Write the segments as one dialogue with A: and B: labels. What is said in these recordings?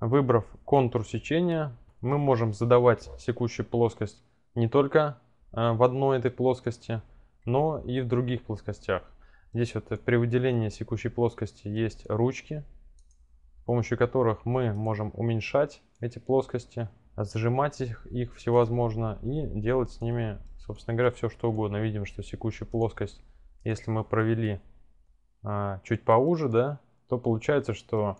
A: Выбрав контур сечения, мы можем задавать секущую плоскость не только э, в одной этой плоскости, но и в других плоскостях. Здесь вот при выделении секущей плоскости есть ручки, с помощью которых мы можем уменьшать эти плоскости, сжимать их, их всевозможно и делать с ними, собственно говоря, все что угодно. Видим, что секущая плоскость, если мы провели а, чуть поуже, да, то получается, что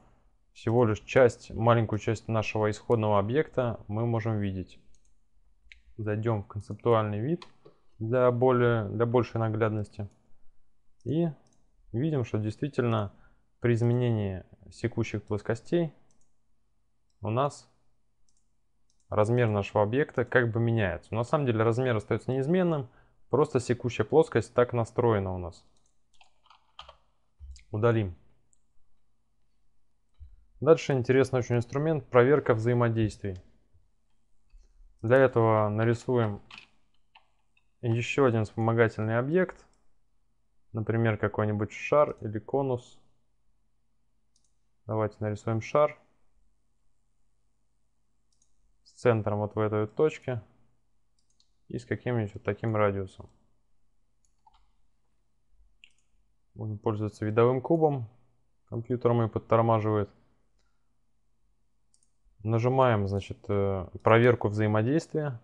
A: всего лишь часть, маленькую часть нашего исходного объекта мы можем видеть. Зайдем в концептуальный вид для, более, для большей наглядности. И видим, что действительно при изменении секущих плоскостей у нас размер нашего объекта как бы меняется. на самом деле размер остается неизменным, просто секущая плоскость так настроена у нас. Удалим. Дальше интересный очень инструмент проверка взаимодействий. Для этого нарисуем еще один вспомогательный объект, например, какой-нибудь шар или конус. Давайте нарисуем шар с центром вот в этой вот точке и с каким-нибудь вот таким радиусом. Будем пользоваться видовым кубом. Компьютер мой подтормаживает. Нажимаем, значит, э, проверку взаимодействия.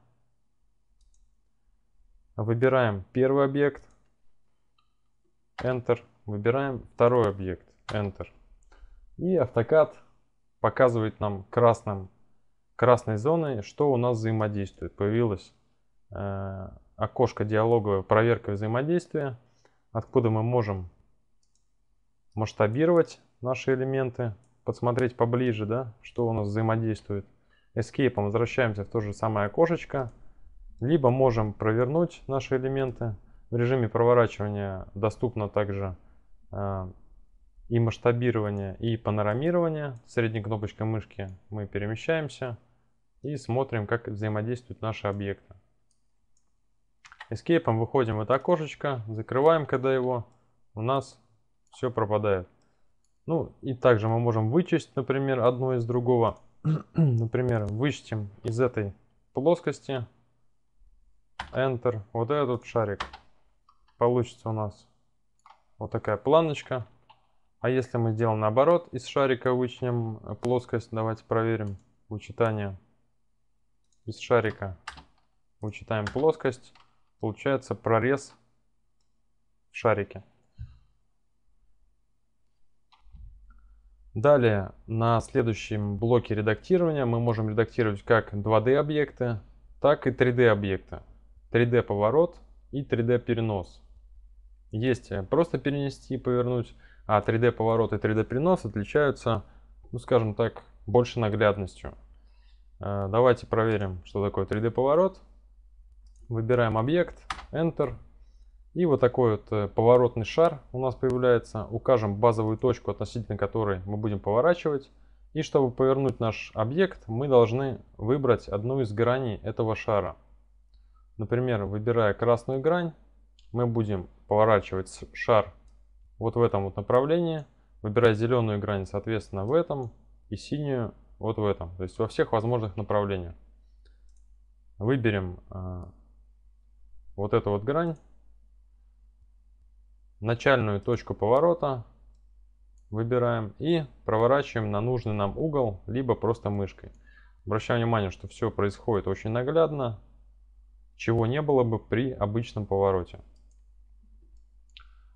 A: Выбираем первый объект. Enter. Выбираем второй объект. Enter. И автокад показывает нам красным, красной зоной, что у нас взаимодействует. Появилось э, окошко диалоговое проверка взаимодействия, откуда мы можем масштабировать наши элементы подсмотреть поближе, да, что у нас взаимодействует. Escape возвращаемся в то же самое окошечко. Либо можем провернуть наши элементы. В режиме проворачивания доступно также э, и масштабирование, и панорамирование. Средней кнопочкой мышки мы перемещаемся и смотрим, как взаимодействуют наши объекты. Escape выходим в это окошечко, закрываем, когда его, у нас все пропадает. Ну и также мы можем вычесть, например, одно из другого. например, вычтем из этой плоскости Enter вот этот шарик. Получится у нас вот такая планочка. А если мы сделаем наоборот, из шарика вычнем плоскость, давайте проверим вычитание. Из шарика вычитаем плоскость, получается прорез в шарике. Далее, на следующем блоке редактирования мы можем редактировать как 2D объекты, так и 3D объекты. 3D поворот и 3D перенос. Есть э, просто перенести и повернуть, а 3D поворот и 3D перенос отличаются, ну скажем так, больше наглядностью. Э, давайте проверим, что такое 3D поворот. Выбираем объект, Enter, и вот такой вот э, поворотный шар у нас появляется. Укажем базовую точку, относительно которой мы будем поворачивать. И чтобы повернуть наш объект, мы должны выбрать одну из граней этого шара. Например, выбирая красную грань, мы будем поворачивать шар вот в этом вот направлении. Выбирая зеленую грань, соответственно, в этом. И синюю вот в этом. То есть во всех возможных направлениях. Выберем э, вот эту вот грань начальную точку поворота выбираем и проворачиваем на нужный нам угол, либо просто мышкой. Обращаю внимание, что все происходит очень наглядно, чего не было бы при обычном повороте.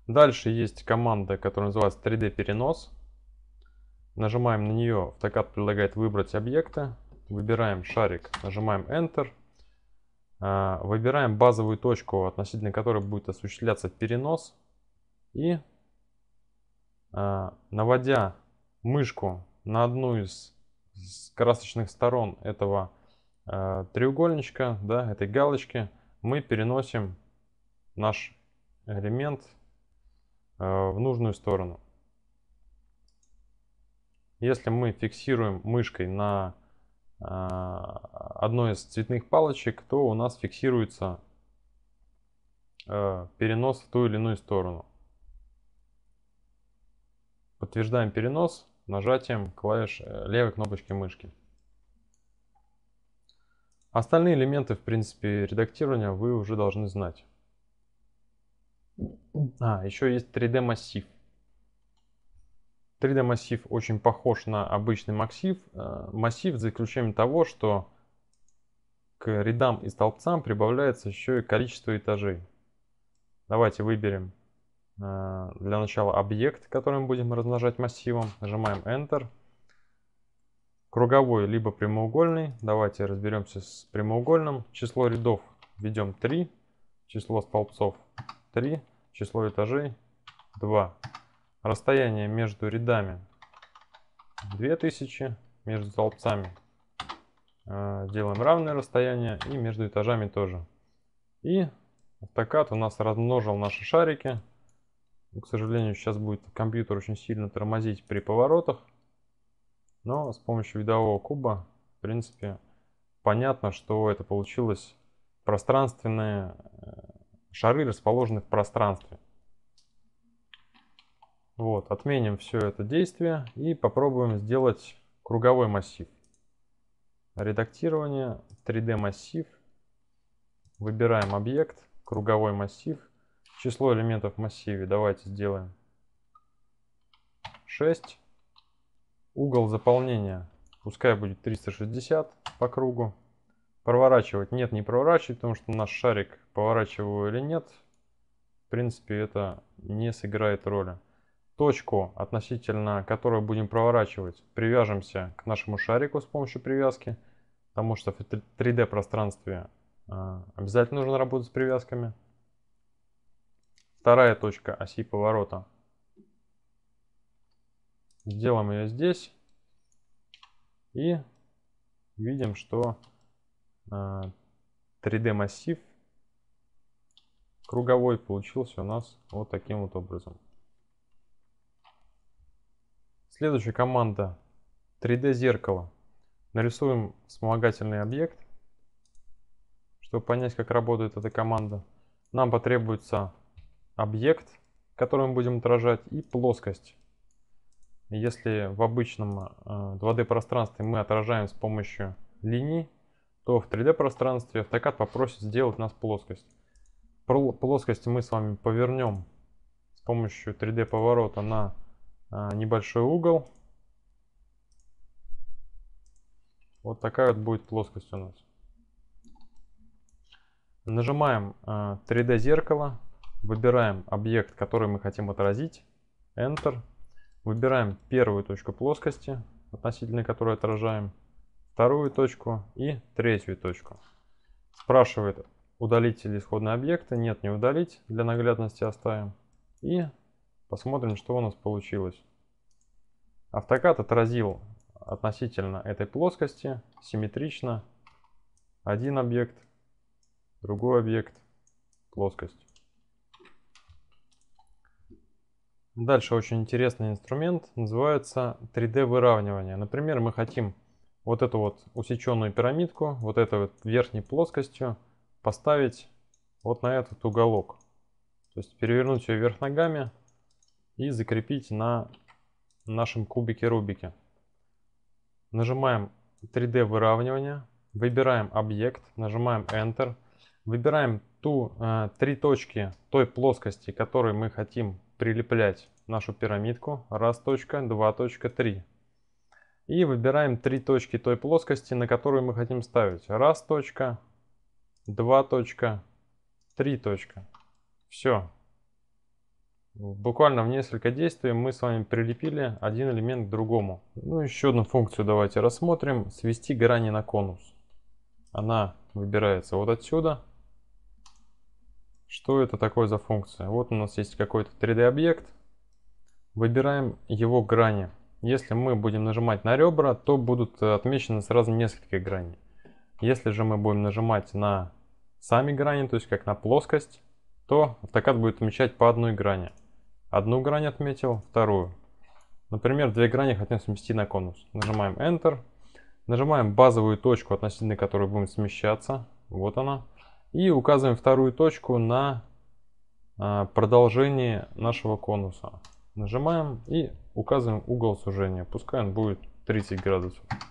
A: Дальше есть команда, которая называется 3D перенос. Нажимаем на нее, автокад предлагает выбрать объекты. Выбираем шарик, нажимаем Enter. А, выбираем базовую точку, относительно которой будет осуществляться перенос. И а, наводя мышку на одну из красочных сторон этого а, треугольничка, да, этой галочки, мы переносим наш элемент а, в нужную сторону. Если мы фиксируем мышкой на одной из цветных палочек, то у нас фиксируется перенос в ту или иную сторону. Подтверждаем перенос нажатием клавиш э, левой кнопочки мышки. Остальные элементы, в принципе, редактирования вы уже должны знать. А, еще есть 3D массив. 3D массив очень похож на обычный массив. Э, массив за исключением того, что к рядам и столбцам прибавляется еще и количество этажей. Давайте выберем Э, для начала объект, который мы будем размножать массивом. Нажимаем Enter. Круговой либо прямоугольный. Давайте разберемся с прямоугольным. Число рядов введем 3. Число столбцов 3. Число этажей 2. Расстояние между рядами 2000. Между столбцами э, делаем равное расстояние. И между этажами тоже. И автокад у нас размножил наши шарики. Ну, к сожалению, сейчас будет компьютер очень сильно тормозить при поворотах. Но с помощью видового куба, в принципе, понятно, что это получилось пространственные э, шары, расположены в пространстве. Вот, отменим все это действие и попробуем сделать круговой массив. Редактирование, 3D массив. Выбираем объект, круговой массив. Число элементов в массиве давайте сделаем 6. Угол заполнения пускай будет 360 по кругу. Проворачивать нет, не проворачивать, потому что наш шарик поворачиваю или нет. В принципе, это не сыграет роли. Точку, относительно которой будем проворачивать, привяжемся к нашему шарику с помощью привязки. Потому что в 3D пространстве а, обязательно нужно работать с привязками вторая точка оси поворота. Сделаем ее здесь. И видим, что 3D э, массив круговой получился у нас вот таким вот образом. Следующая команда 3D зеркало. Нарисуем вспомогательный объект. Чтобы понять, как работает эта команда, нам потребуется объект, который мы будем отражать, и плоскость. Если в обычном 2D э, пространстве мы отражаем с помощью линий, то в 3D пространстве автокад попросит сделать нас плоскость. Плоскость мы с вами повернем с помощью 3D поворота на э, небольшой угол. Вот такая вот будет плоскость у нас. Нажимаем 3D э, зеркало. Выбираем объект, который мы хотим отразить. Enter. Выбираем первую точку плоскости, относительно которой отражаем. Вторую точку и третью точку. Спрашивает, удалить или исходные объекты. Нет, не удалить. Для наглядности оставим. И посмотрим, что у нас получилось. Автокат отразил относительно этой плоскости симметрично один объект, другой объект, плоскость. Дальше очень интересный инструмент, называется 3D выравнивание. Например, мы хотим вот эту вот усеченную пирамидку, вот этой вот верхней плоскостью поставить вот на этот уголок. То есть перевернуть ее вверх ногами и закрепить на нашем кубике Рубике. Нажимаем 3D выравнивание, выбираем объект, нажимаем Enter, выбираем ту, э, три точки той плоскости, которой мы хотим прилеплять нашу пирамидку. 1.2.3 И выбираем три точки той плоскости, на которую мы хотим ставить. 1.2.3 Все. Буквально в несколько действий мы с вами прилепили один элемент к другому. Ну, еще одну функцию давайте рассмотрим. Свести грани на конус. Она выбирается вот отсюда. Что это такое за функция? Вот у нас есть какой-то 3D объект. Выбираем его грани. Если мы будем нажимать на ребра, то будут э, отмечены сразу несколько граней. Если же мы будем нажимать на сами грани, то есть как на плоскость, то автокад будет отмечать по одной грани. Одну грань отметил, вторую. Например, две грани хотим смести на конус. Нажимаем Enter. Нажимаем базовую точку, относительно которой будем смещаться. Вот она. И указываем вторую точку на а, продолжение нашего конуса. Нажимаем и указываем угол сужения. Пускай он будет 30 градусов.